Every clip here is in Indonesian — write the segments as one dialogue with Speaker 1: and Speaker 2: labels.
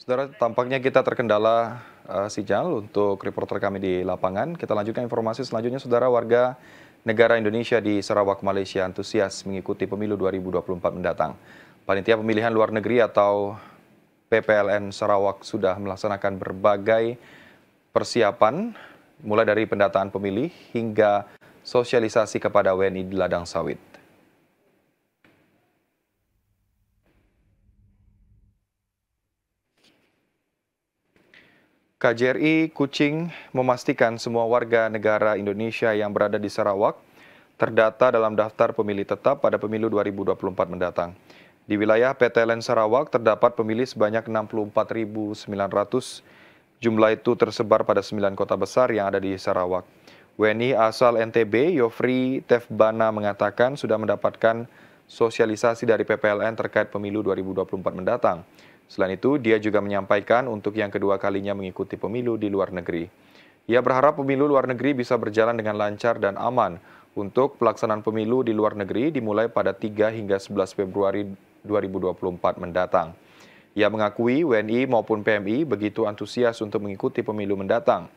Speaker 1: Saudara, tampaknya kita terkendala uh, eh, sinyal untuk reporter kami di lapangan. Kita lanjutkan informasi selanjutnya, saudara warga negara Indonesia di Sarawak, Malaysia antusias mengikuti pemilu 2024 mendatang. Panitia Pemilihan Luar Negeri atau PPLN Sarawak sudah melaksanakan berbagai persiapan, mulai dari pendataan pemilih hingga sosialisasi kepada WNI di Ladang Sawit. KJRI Kucing memastikan semua warga negara Indonesia yang berada di Sarawak terdata dalam daftar pemilih tetap pada pemilu 2024 mendatang. Di wilayah PTLN Sarawak terdapat pemilih sebanyak 64.900. Jumlah itu tersebar pada 9 kota besar yang ada di Sarawak. WNI asal NTB, Yofri Tefbana mengatakan sudah mendapatkan sosialisasi dari PPLN terkait pemilu 2024 mendatang. Selain itu, dia juga menyampaikan untuk yang kedua kalinya mengikuti pemilu di luar negeri. Ia berharap pemilu luar negeri bisa berjalan dengan lancar dan aman. Untuk pelaksanaan pemilu di luar negeri dimulai pada 3 hingga 11 Februari 2024 mendatang. Ia mengakui WNI maupun PMI begitu antusias untuk mengikuti pemilu mendatang.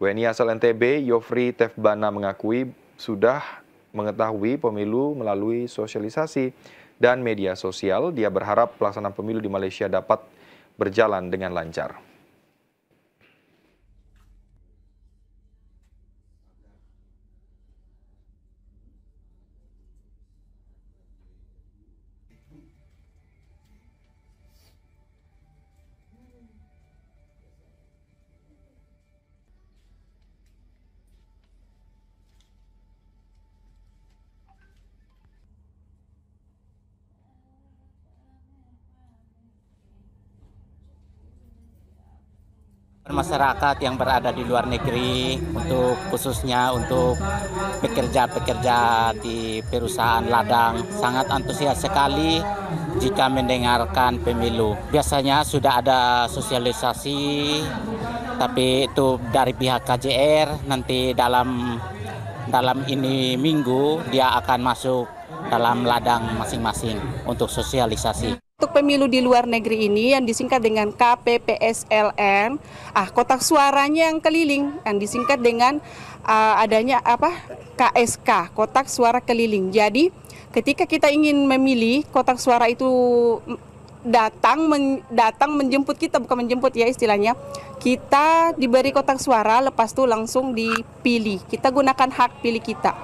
Speaker 1: WNI asal NTB, Yofri Tefbana mengakui sudah mengetahui pemilu melalui sosialisasi dan media sosial. Dia berharap pelaksanaan pemilu di Malaysia dapat berjalan dengan lancar.
Speaker 2: Masyarakat yang berada di luar negeri untuk khususnya untuk pekerja-pekerja di perusahaan ladang sangat antusias sekali jika mendengarkan pemilu. Biasanya sudah ada sosialisasi tapi itu dari pihak KJR nanti dalam dalam ini minggu dia akan masuk dalam ladang masing-masing untuk sosialisasi
Speaker 3: untuk pemilu di luar negeri ini yang disingkat dengan KPPSLN, ah kotak suaranya yang keliling yang disingkat dengan uh, adanya apa KSK, kotak suara keliling. Jadi ketika kita ingin memilih kotak suara itu datang men, datang menjemput kita bukan menjemput ya istilahnya kita diberi kotak suara lepas itu langsung dipilih kita gunakan hak pilih kita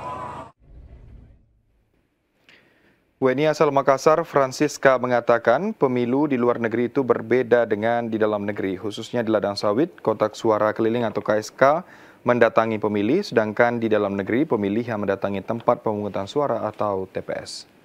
Speaker 1: WNI asal Makassar, Francisca mengatakan pemilu di luar negeri itu berbeda dengan di dalam negeri, khususnya di ladang sawit, kotak suara keliling atau KSK mendatangi pemilih, sedangkan di dalam negeri pemilih yang mendatangi tempat pemungutan suara atau TPS.